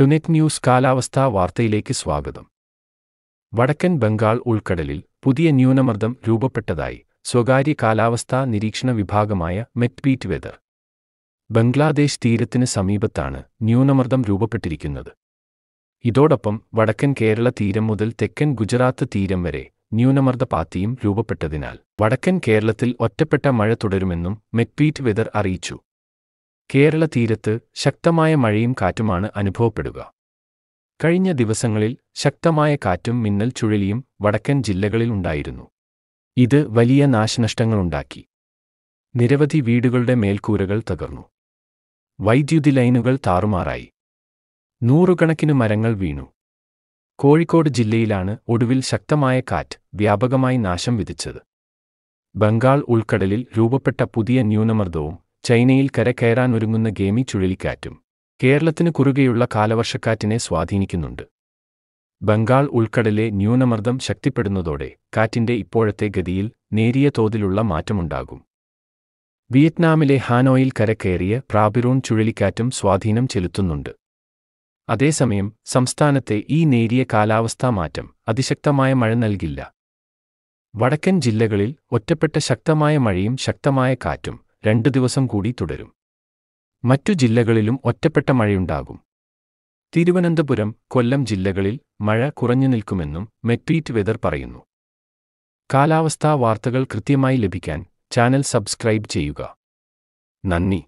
ടുനെറ്റ് news കാലാവസ്ഥാ വാർത്തയിലേക്ക് സ്വാഗതം വടക്കൻ ബംഗാൾ ഉൾക്കടലിൽ പുതിയ ന്യൂനമർദ്ദം രൂപപ്പെട്ടതായി സ്വകാര്യ കാലാവസ്ഥാ നിരീക്ഷണ വിഭാഗമായ മെറ്റ്പീറ്റ് വെതർ ബംഗ്ലാദേശ് തീരത്തിന് സമീപത്താണ് ന്യൂനമർദ്ദം രൂപപ്പെട്ടിരിക്കുന്നത് ഇതോടൊപ്പം വടക്കൻ കേരള തീരം മുതൽ തെക്കൻ ഗുജറാത്ത് തീരം വരെ ന്യൂനമർദ്ദ പാത്തിയും രൂപപ്പെട്ടതിനാൽ വടക്കൻ കേരളത്തിൽ ഒറ്റപ്പെട്ട മഴ തുടരുമെന്നും മെറ്റ്പീറ്റ് വെതർ അറിയിച്ചു കേരള തീരത്ത് ശക്തമായ മഴയും കാറ്റുമാണ് അനുഭവപ്പെടുക കഴിഞ്ഞ ദിവസങ്ങളിൽ ശക്തമായ കാറ്റും മിന്നൽ ചുഴലിയും വടക്കൻ ജില്ലകളിൽ ഉണ്ടായിരുന്നു ഇത് വലിയ നാശനഷ്ടങ്ങളുണ്ടാക്കി നിരവധി വീടുകളുടെ മേൽക്കൂരകൾ തകർന്നു വൈദ്യുതി ലൈനുകൾ താറുമാറായി നൂറുകണക്കിന് മരങ്ങൾ വീണു കോഴിക്കോട് ജില്ലയിലാണ് ഒടുവിൽ ശക്തമായ കാറ്റ് വ്യാപകമായി നാശം വിധിച്ചത് ബംഗാൾ ഉൾക്കടലിൽ രൂപപ്പെട്ട പുതിയ ന്യൂനമർദ്ദവും ചൈനയിൽ കരകയറാൻ ഒരുങ്ങുന്ന ഗേമി ചുഴലിക്കാറ്റും കേരളത്തിന് കുറുകെയുള്ള കാലവർഷക്കാറ്റിനെ സ്വാധീനിക്കുന്നുണ്ട് ബംഗാൾ ഉൾക്കടലെ ന്യൂനമർദ്ദം ശക്തിപ്പെടുന്നതോടെ കാറ്റിന്റെ ഇപ്പോഴത്തെ ഗതിയിൽ നേരിയ തോതിലുള്ള മാറ്റമുണ്ടാകും വിയറ്റ്നാമിലെ ഹാനോയിൽ കരക്കേറിയ പ്രാബിറൂൺ ചുഴലിക്കാറ്റും സ്വാധീനം ചെലുത്തുന്നുണ്ട് അതേസമയം സംസ്ഥാനത്തെ ഈ നേരിയ കാലാവസ്ഥാ മാറ്റം അതിശക്തമായ മഴ നൽകില്ല വടക്കൻ ജില്ലകളിൽ ഒറ്റപ്പെട്ട ശക്തമായ മഴയും ശക്തമായ കാറ്റും രണ്ടു ദിവസം കൂടി തുടരും മറ്റു ജില്ലകളിലും ഒറ്റപ്പെട്ട മഴയുണ്ടാകും തിരുവനന്തപുരം കൊല്ലം ജില്ലകളിൽ മഴ കുറഞ്ഞു നിൽക്കുമെന്നും മെറ്റ്വീറ്റ് വെതർ പറയുന്നു കാലാവസ്ഥാ വാർത്തകൾ കൃത്യമായി ലഭിക്കാൻ ചാനൽ സബ്സ്ക്രൈബ് ചെയ്യുക നന്ദി